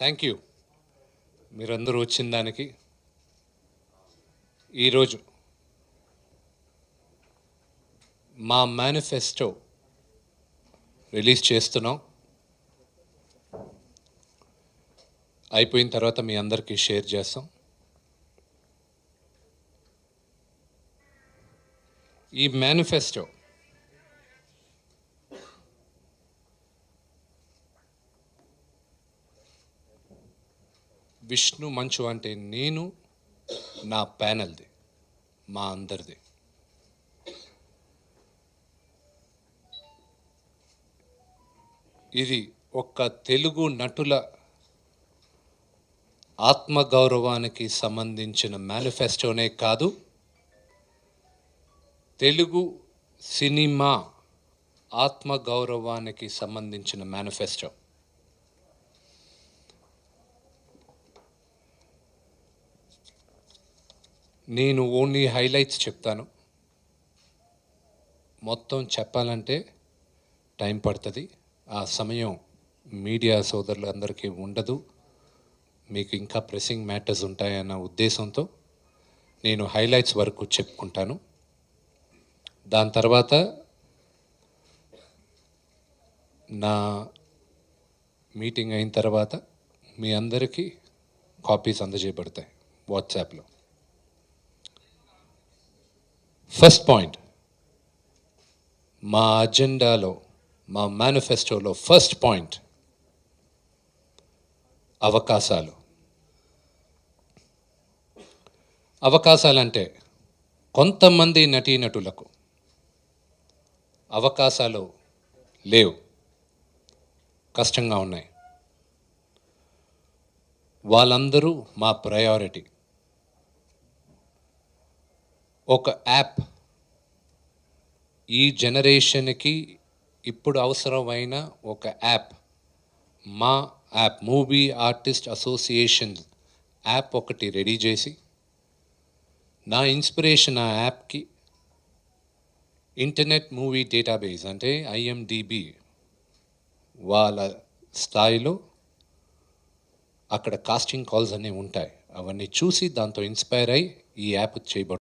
thank you మీరందరూ వచ్చిన దానికి ఈరోజు మా మేనిఫెస్టో రిలీజ్ చేస్తున్నాం అయిపోయిన తర్వాత మీ అందరికీ షేర్ చేస్తాం ఈ మేనిఫెస్టో విష్ణు మంచు అంటే నేను నా ప్యానల్ది మా అందరిది ఇది ఒక్క తెలుగు నటుల ఆత్మగౌరవానికి సంబంధించిన మేనిఫెస్టోనే కాదు తెలుగు సినిమా ఆత్మగౌరవానికి సంబంధించిన మేనిఫెస్టో నేను ఓన్లీ హైలైట్స్ చెప్తాను మొత్తం చెప్పాలంటే టైం పడుతుంది ఆ సమయం మీడియా సోదరులు అందరికీ ఉండదు మీకు ఇంకా ప్రెసింగ్ మ్యాటర్స్ ఉంటాయన్న ఉద్దేశంతో నేను హైలైట్స్ వరకు చెప్పుకుంటాను దాని తర్వాత నా మీటింగ్ అయిన తర్వాత మీ అందరికీ కాపీస్ అందజేయబడతాయి వాట్సాప్లో ఫస్ట్ పాయింట్ మా అజెండాలో మా మేనిఫెస్టోలో ఫస్ట్ పాయింట్ అవకాశాలు అవకాశాలంటే కొంతమంది నటీనటులకు అవకాశాలు లేవు కష్టంగా ఉన్నాయి వాళ్ళందరూ మా ప్రయారిటీ ఒక యాప్ ఈ జనరేషన్కి ఇప్పుడు అవసరమైన ఒక యాప్ మా app movie artist association app ఒకటి రెడీ చేసి నా ఇన్స్పిరేషన్ ఆ యాప్కి ఇంటర్నెట్ మూవీ డేటాబేస్ అంటే ఐఎండిబి వాళ్ళ స్థాయిలో అక్కడ కాస్టింగ్ కాల్స్ అన్నీ ఉంటాయి అవన్నీ చూసి దాంతో ఇన్స్పైర్ అయ్యి ఈ యాప్ చేయబడు